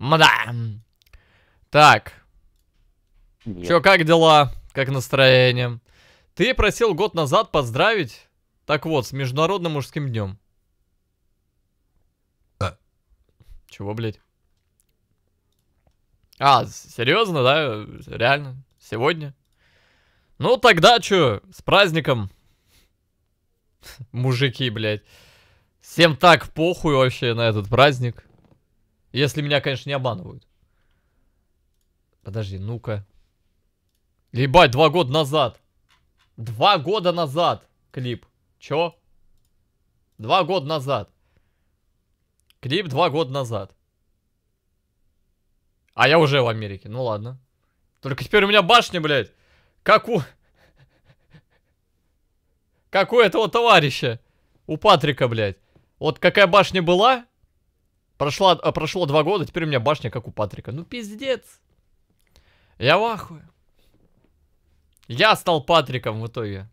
Мда. Так. Нет. Чё, как дела? Как настроение? Ты просил год назад поздравить? Так вот, с Международным мужским днем. Да. Чего, блядь? А, серьезно, да? Реально? Сегодня? Ну тогда чё, с праздником. Мужики, блядь. Всем так похуй вообще на этот праздник. Если меня, конечно, не обманывают. Подожди, ну-ка. Ебать, два года назад. Два года назад клип. Чё? Два года назад. Клип два года назад. А я уже в Америке, ну ладно. Только теперь у меня башня, блядь. Как у... Как у этого товарища. У Патрика, блядь. Вот какая башня была, Прошло, а, прошло два года, теперь у меня башня как у Патрика. Ну пиздец. Я в ахуе. Я стал Патриком в итоге.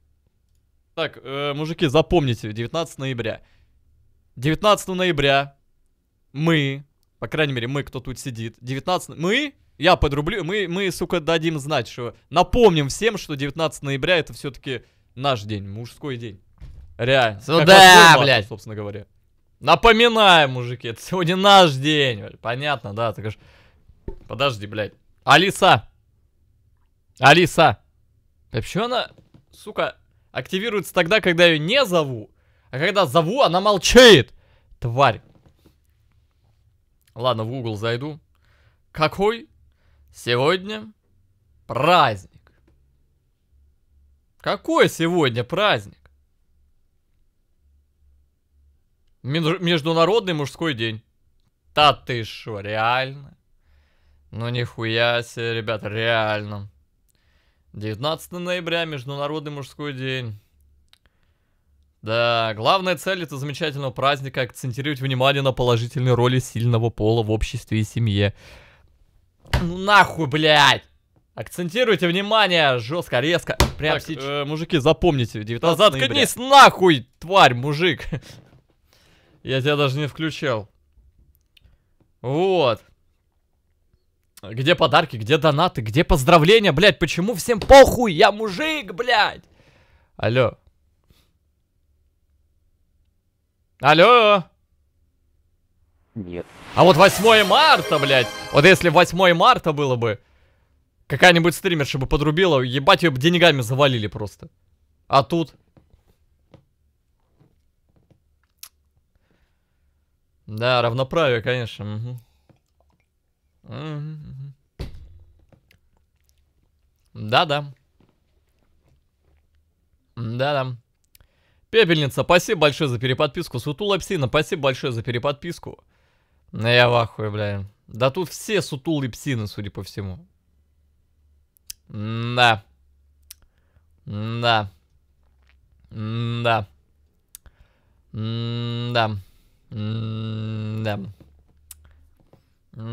Так, э, мужики, запомните, 19 ноября. 19 ноября мы, по крайней мере, мы, кто тут сидит, 19... Мы, я подрублю, мы, мы, сука, дадим знать, что... Напомним всем, что 19 ноября это все-таки наш день, мужской день. Реально. Ну да, блядь. Собственно говоря. Напоминаю, мужики, это сегодня наш день. Понятно, да? Так же... Подожди, блядь. Алиса! Алиса! вообще она, сука, активируется тогда, когда ее не зову? А когда зову, она молчит! Тварь. Ладно, в Google зайду. Какой сегодня праздник? Какой сегодня праздник? Международный мужской день. Та ты шо, реально? Ну нихуя себе, ребят, реально. 19 ноября, Международный мужской день. Да, главная цель этого замечательного праздника – акцентировать внимание на положительной роли сильного пола в обществе и семье. Ну нахуй, блядь! Акцентируйте внимание, жестко, резко, прям так, сейчас. Э, мужики, запомните, 19 Назад ноября. Заткнись, нахуй, тварь, мужик. Я тебя даже не включал. Вот. Где подарки, где донаты, где поздравления, блядь, почему всем похуй, я мужик, блядь. Алло. Алло. Нет. А вот 8 марта, блядь, вот если 8 марта было бы, какая-нибудь стример, чтобы подрубила, ебать ее бы деньгами завалили просто. А тут... Да, равноправие, конечно. Угу. Да-да. Да-да. Пепельница, спасибо большое за переподписку. Сутула Псина, спасибо большое за переподписку. На Я в ахуе, бля. Да тут все сутулы псины, судя по всему. М да. М да. М да. Да. Да. Да.